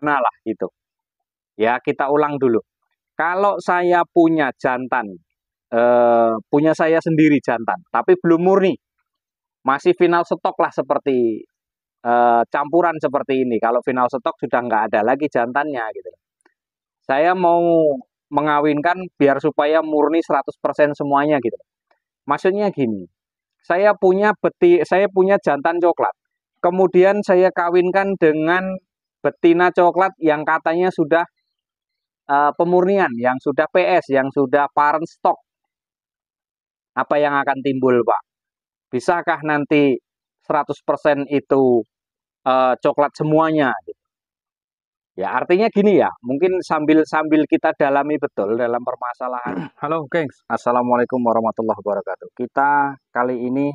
mana lah gitu. Ya, kita ulang dulu. Kalau saya punya jantan, eh, punya saya sendiri jantan, tapi belum murni. Masih final stok lah seperti eh, campuran seperti ini. Kalau final stok sudah nggak ada lagi jantannya gitu. Saya mau mengawinkan biar supaya murni 100% semuanya gitu. Maksudnya gini, saya punya beti, saya punya jantan coklat. Kemudian saya kawinkan dengan betina coklat yang katanya sudah uh, pemurnian, yang sudah PS, yang sudah parent stock. Apa yang akan timbul, Pak? Bisakah nanti 100% itu uh, coklat semuanya? Ya, artinya gini ya, mungkin sambil-sambil kita dalami betul dalam permasalahan. Halo, gengs. Assalamualaikum warahmatullahi wabarakatuh. Kita kali ini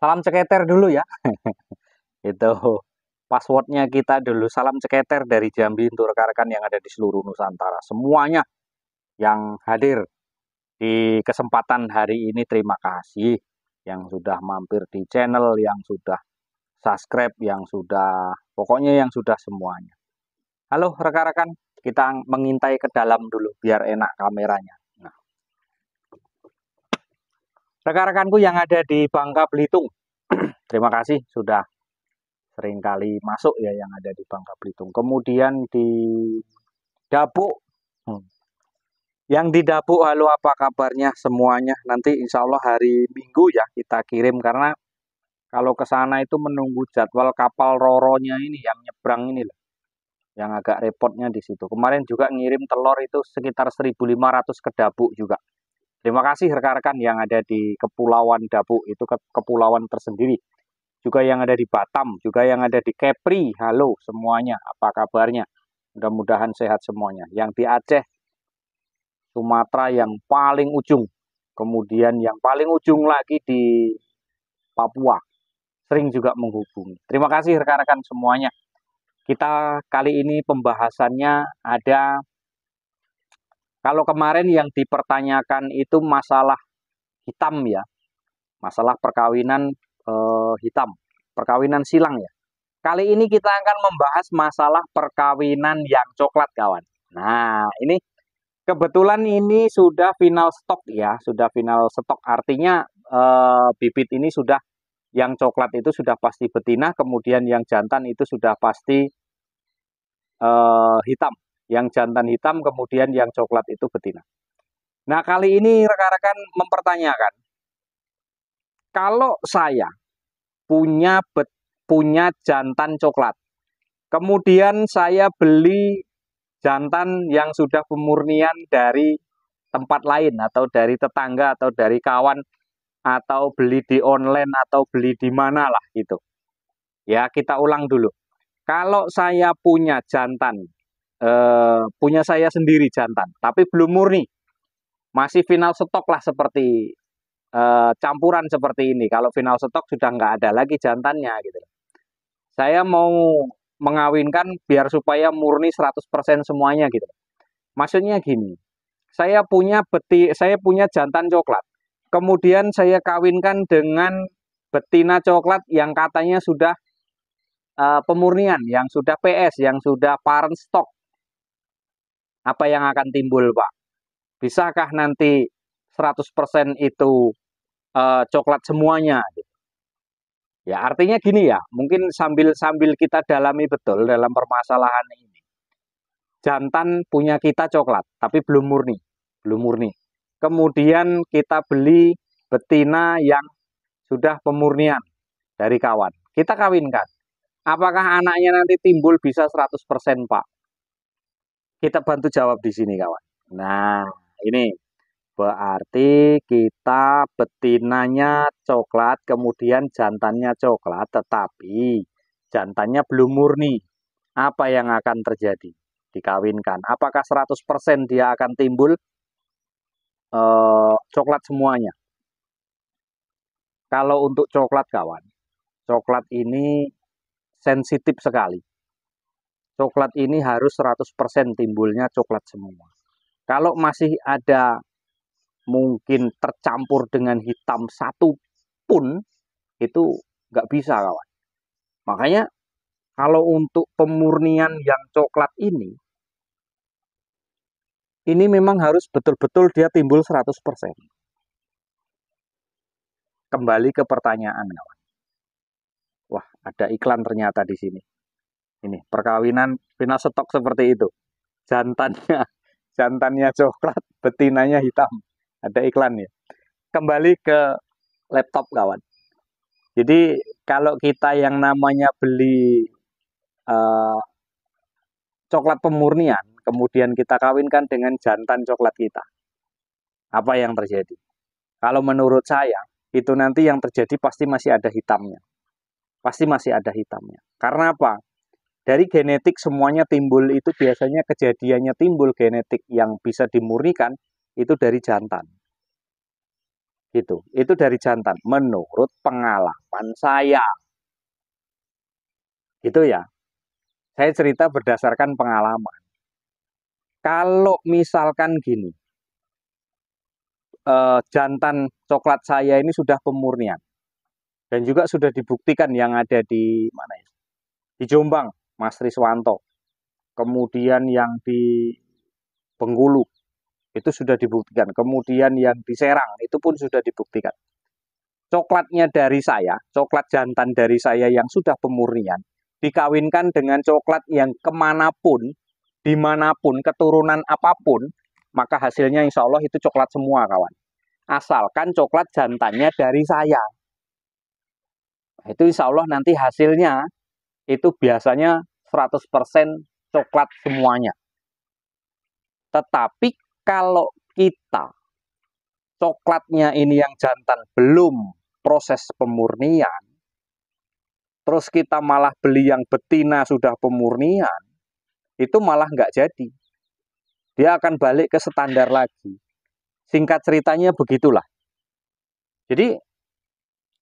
salam ceketer dulu ya. itu passwordnya kita dulu. Salam ceketer dari Jambi untuk rekan-rekan yang ada di seluruh Nusantara. Semuanya yang hadir di kesempatan hari ini terima kasih yang sudah mampir di channel, yang sudah subscribe, yang sudah pokoknya yang sudah semuanya. Halo rekan-rekan, kita mengintai ke dalam dulu biar enak kameranya. Nah. Rekan-rekanku yang ada di Bangka Belitung, terima kasih sudah seringkali masuk ya yang ada di Bangka Belitung. Kemudian di Dapuk. Hmm. Yang di Dapuk, halo apa kabarnya semuanya? Nanti insya Allah hari Minggu ya kita kirim karena kalau ke sana itu menunggu jadwal kapal roronya ini yang nyebrang ini loh. Yang agak repotnya di situ. Kemarin juga ngirim telur itu sekitar 1.500 ke Dapuk juga. Terima kasih rekan-rekan yang ada di Kepulauan Dapuk itu ke kepulauan tersendiri juga yang ada di Batam, juga yang ada di Kepri. Halo semuanya, apa kabarnya? Mudah-mudahan sehat semuanya. Yang di Aceh, Sumatera yang paling ujung. Kemudian yang paling ujung lagi di Papua. Sering juga menghubungi. Terima kasih rekan-rekan semuanya. Kita kali ini pembahasannya ada kalau kemarin yang dipertanyakan itu masalah hitam ya. Masalah perkawinan eh, hitam, perkawinan silang ya. Kali ini kita akan membahas masalah perkawinan yang coklat kawan. Nah, ini kebetulan ini sudah final stok ya, sudah final stok artinya eh, bibit ini sudah yang coklat itu sudah pasti betina, kemudian yang jantan itu sudah pasti eh, hitam. Yang jantan hitam, kemudian yang coklat itu betina. Nah, kali ini rekan-rekan mempertanyakan, kalau saya punya bet, punya jantan coklat. Kemudian saya beli jantan yang sudah pemurnian dari tempat lain atau dari tetangga atau dari kawan atau beli di online atau beli di mana lah gitu. Ya, kita ulang dulu. Kalau saya punya jantan eh, punya saya sendiri jantan, tapi belum murni. Masih final stok lah seperti e, campuran seperti ini. Kalau final stok sudah nggak ada lagi jantannya gitu. Saya mau mengawinkan biar supaya murni 100% semuanya gitu. Maksudnya gini, saya punya beti, saya punya jantan coklat. Kemudian saya kawinkan dengan betina coklat yang katanya sudah uh, pemurnian, yang sudah PS, yang sudah parent stock. Apa yang akan timbul, Pak? Bisakah nanti 100% itu uh, coklat semuanya gitu. Ya, artinya gini ya, mungkin sambil sambil kita dalami betul dalam permasalahan ini. Jantan punya kita coklat, tapi belum murni, belum murni. Kemudian kita beli betina yang sudah pemurnian dari kawan. Kita kawinkan. Apakah anaknya nanti timbul bisa 100% Pak? Kita bantu jawab di sini kawan. Nah, ini Berarti kita betinanya coklat, kemudian jantannya coklat, tetapi jantannya belum murni. Apa yang akan terjadi? Dikawinkan. Apakah 100% dia akan timbul e, coklat semuanya? Kalau untuk coklat kawan, coklat ini sensitif sekali. Coklat ini harus 100% timbulnya coklat semua. Kalau masih ada mungkin tercampur dengan hitam satu pun itu nggak bisa kawan. Makanya kalau untuk pemurnian yang coklat ini, ini memang harus betul-betul dia timbul 100%. Kembali ke pertanyaan kawan. Wah, ada iklan ternyata di sini. Ini perkawinan stok seperti itu. Jantannya jantannya coklat, betinanya hitam ada iklan ya. Kembali ke laptop kawan. Jadi kalau kita yang namanya beli uh, coklat pemurnian, kemudian kita kawinkan dengan jantan coklat kita, apa yang terjadi? Kalau menurut saya, itu nanti yang terjadi pasti masih ada hitamnya. Pasti masih ada hitamnya. Karena apa? Dari genetik semuanya timbul itu biasanya kejadiannya timbul genetik yang bisa dimurnikan itu dari jantan. Gitu. Itu dari jantan menurut pengalaman saya. itu ya. Saya cerita berdasarkan pengalaman. Kalau misalkan gini, eh, jantan coklat saya ini sudah pemurnian dan juga sudah dibuktikan yang ada di mana ya? Di Jombang, Mas Riswanto. Kemudian yang di Bengkulu, itu sudah dibuktikan. Kemudian yang di Serang itu pun sudah dibuktikan. Coklatnya dari saya, coklat jantan dari saya yang sudah pemurnian, dikawinkan dengan coklat yang kemanapun, dimanapun, keturunan apapun, maka hasilnya insya Allah itu coklat semua kawan. Asalkan coklat jantannya dari saya. itu insya Allah nanti hasilnya itu biasanya 100% coklat semuanya. Tetapi kalau kita coklatnya ini yang jantan belum proses pemurnian, terus kita malah beli yang betina sudah pemurnian, itu malah nggak jadi. Dia akan balik ke standar lagi. Singkat ceritanya begitulah. Jadi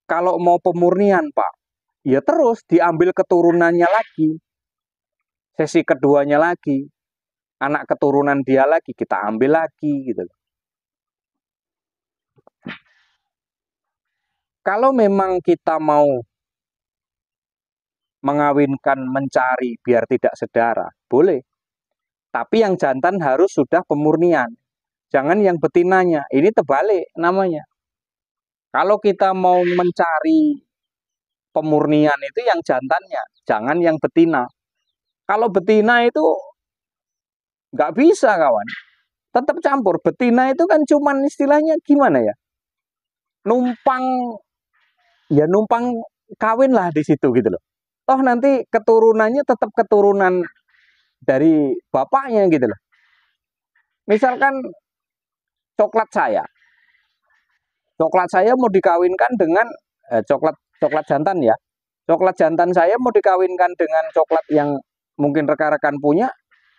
kalau mau pemurnian Pak, ya terus diambil keturunannya lagi. Sesi keduanya lagi anak keturunan dia lagi kita ambil lagi gitu Kalau memang kita mau mengawinkan mencari biar tidak sedara, boleh. Tapi yang jantan harus sudah pemurnian. Jangan yang betinanya. Ini terbalik namanya. Kalau kita mau mencari pemurnian itu yang jantannya, jangan yang betina. Kalau betina itu Nggak bisa kawan. Tetap campur. Betina itu kan cuman istilahnya gimana ya? Numpang ya numpang kawin lah di situ gitu loh. Toh nanti keturunannya tetap keturunan dari bapaknya gitu loh. Misalkan coklat saya. Coklat saya mau dikawinkan dengan eh, coklat coklat jantan ya. Coklat jantan saya mau dikawinkan dengan coklat yang mungkin rekan-rekan punya,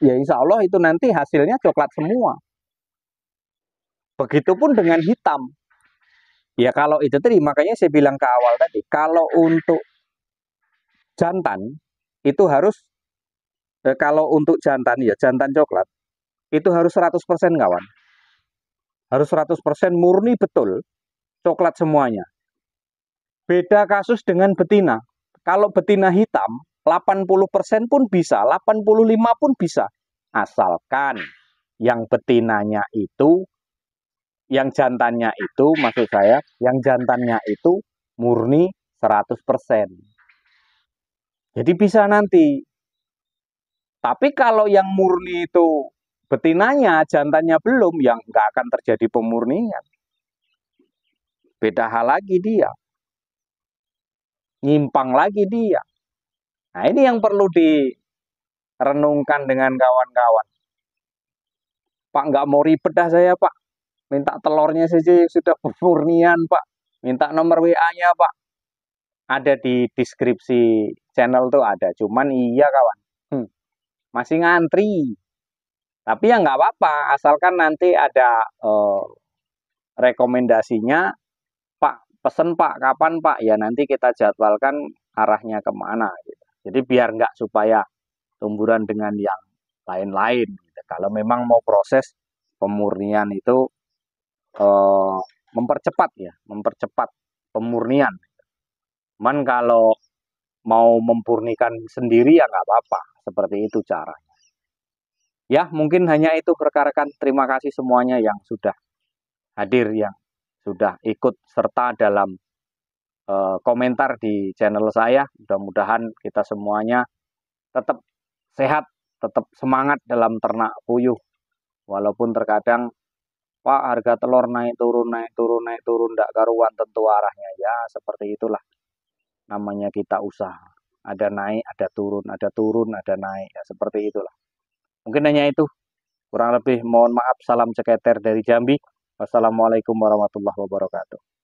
ya insya Allah itu nanti hasilnya coklat semua. Begitupun dengan hitam. Ya kalau itu tadi, makanya saya bilang ke awal tadi, kalau untuk jantan, itu harus, eh, kalau untuk jantan, ya jantan coklat, itu harus 100% kawan. Harus 100% murni betul, coklat semuanya. Beda kasus dengan betina. Kalau betina hitam, 80% pun bisa, 85 pun bisa. Asalkan yang betinanya itu, yang jantannya itu, maksud saya, yang jantannya itu murni 100%. Jadi bisa nanti. Tapi kalau yang murni itu betinanya, jantannya belum, yang nggak akan terjadi pemurnian. Beda hal lagi dia. Nyimpang lagi dia. Nah, ini yang perlu direnungkan dengan kawan-kawan. Pak, nggak mau ribet dah saya, Pak. Minta telurnya saja sudah berfurnian Pak. Minta nomor WA-nya, Pak. Ada di deskripsi channel tuh ada. Cuman iya, kawan. Hmm, masih ngantri. Tapi ya nggak apa-apa, asalkan nanti ada eh, rekomendasinya, Pak, pesen Pak, kapan Pak? Ya nanti kita jadwalkan arahnya kemana. Gitu. Jadi biar nggak supaya tumburan dengan yang lain-lain. Gitu. Kalau memang mau proses pemurnian itu eh, mempercepat ya, mempercepat pemurnian. Cuman kalau mau mempurnikan sendiri ya nggak apa-apa. Seperti itu caranya. Ya mungkin hanya itu rekan-rekan. Terima kasih semuanya yang sudah hadir, yang sudah ikut serta dalam Eh, komentar di channel saya. Mudah-mudahan kita semuanya tetap sehat, tetap semangat dalam ternak puyuh. Walaupun terkadang Pak harga telur naik turun, naik turun, naik turun, tidak karuan tentu arahnya. Ya seperti itulah namanya kita usaha. Ada naik, ada turun, ada turun, ada naik. Ya, seperti itulah. Mungkin hanya itu. Kurang lebih mohon maaf. Salam ceketer dari Jambi. Wassalamualaikum warahmatullahi wabarakatuh.